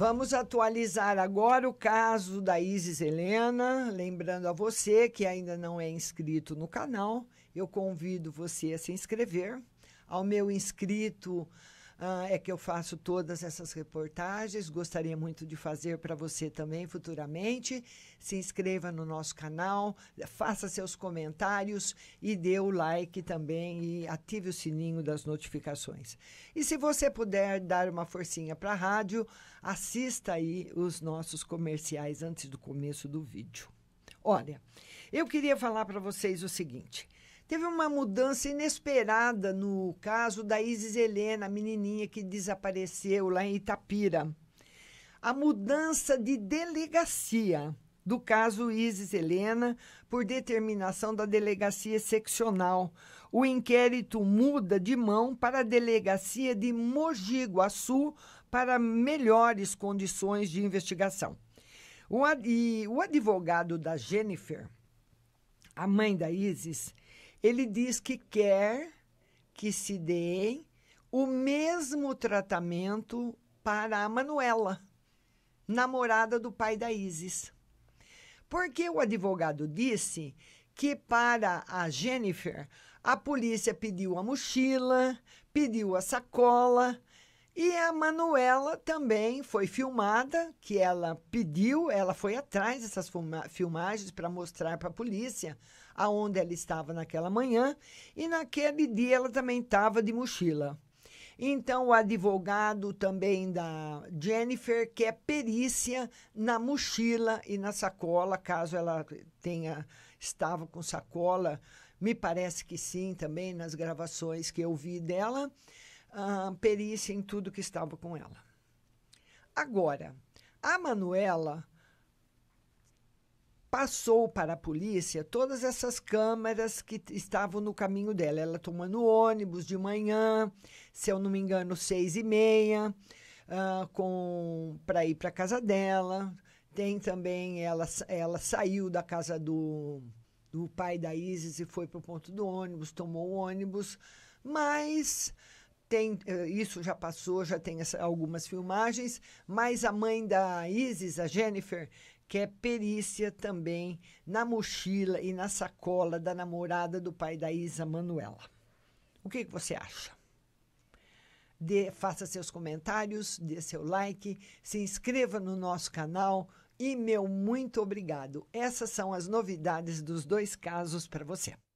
Vamos atualizar agora o caso da Isis Helena. Lembrando a você que ainda não é inscrito no canal, eu convido você a se inscrever. Ao meu inscrito ah, é que eu faço todas essas reportagens. Gostaria muito de fazer para você também futuramente. Se inscreva no nosso canal, faça seus comentários e dê o like também e ative o sininho das notificações. E se você puder dar uma forcinha para a rádio, assista aí os nossos comerciais antes do começo do vídeo. Olha, eu queria falar para vocês o seguinte. Teve uma mudança inesperada no caso da Isis Helena, a menininha que desapareceu lá em Itapira. A mudança de delegacia do caso Isis Helena por determinação da delegacia seccional. O inquérito muda de mão para a delegacia de Mogi Guaçu para melhores condições de investigação. O, ad, o advogado da Jennifer, a mãe da Isis, ele diz que quer que se dê o mesmo tratamento para a Manuela, namorada do pai da Isis. Porque o advogado disse que para a Jennifer a polícia pediu a mochila, pediu a sacola, e a Manuela também foi filmada, que ela pediu, ela foi atrás dessas filmagens para mostrar para a polícia aonde ela estava naquela manhã, e naquele dia ela também estava de mochila. Então, o advogado também da Jennifer quer perícia na mochila e na sacola, caso ela tenha estava com sacola, me parece que sim também nas gravações que eu vi dela ah, perícia em tudo que estava com ela. Agora, a Manuela passou para a polícia todas essas câmeras que estavam no caminho dela. Ela tomando ônibus de manhã, se eu não me engano, seis e meia, ah, para ir para casa dela. Tem também ela, ela saiu da casa do, do pai da Isis e foi para o ponto do ônibus, tomou o ônibus, mas tem, eh, isso já passou, já tem essa, algumas filmagens, mas a mãe da Isis, a Jennifer, quer é perícia também na mochila e na sacola da namorada do pai da Isa, Manuela. O que, que você acha? Dê, faça seus comentários, dê seu like, se inscreva no nosso canal e meu muito obrigado. Essas são as novidades dos dois casos para você.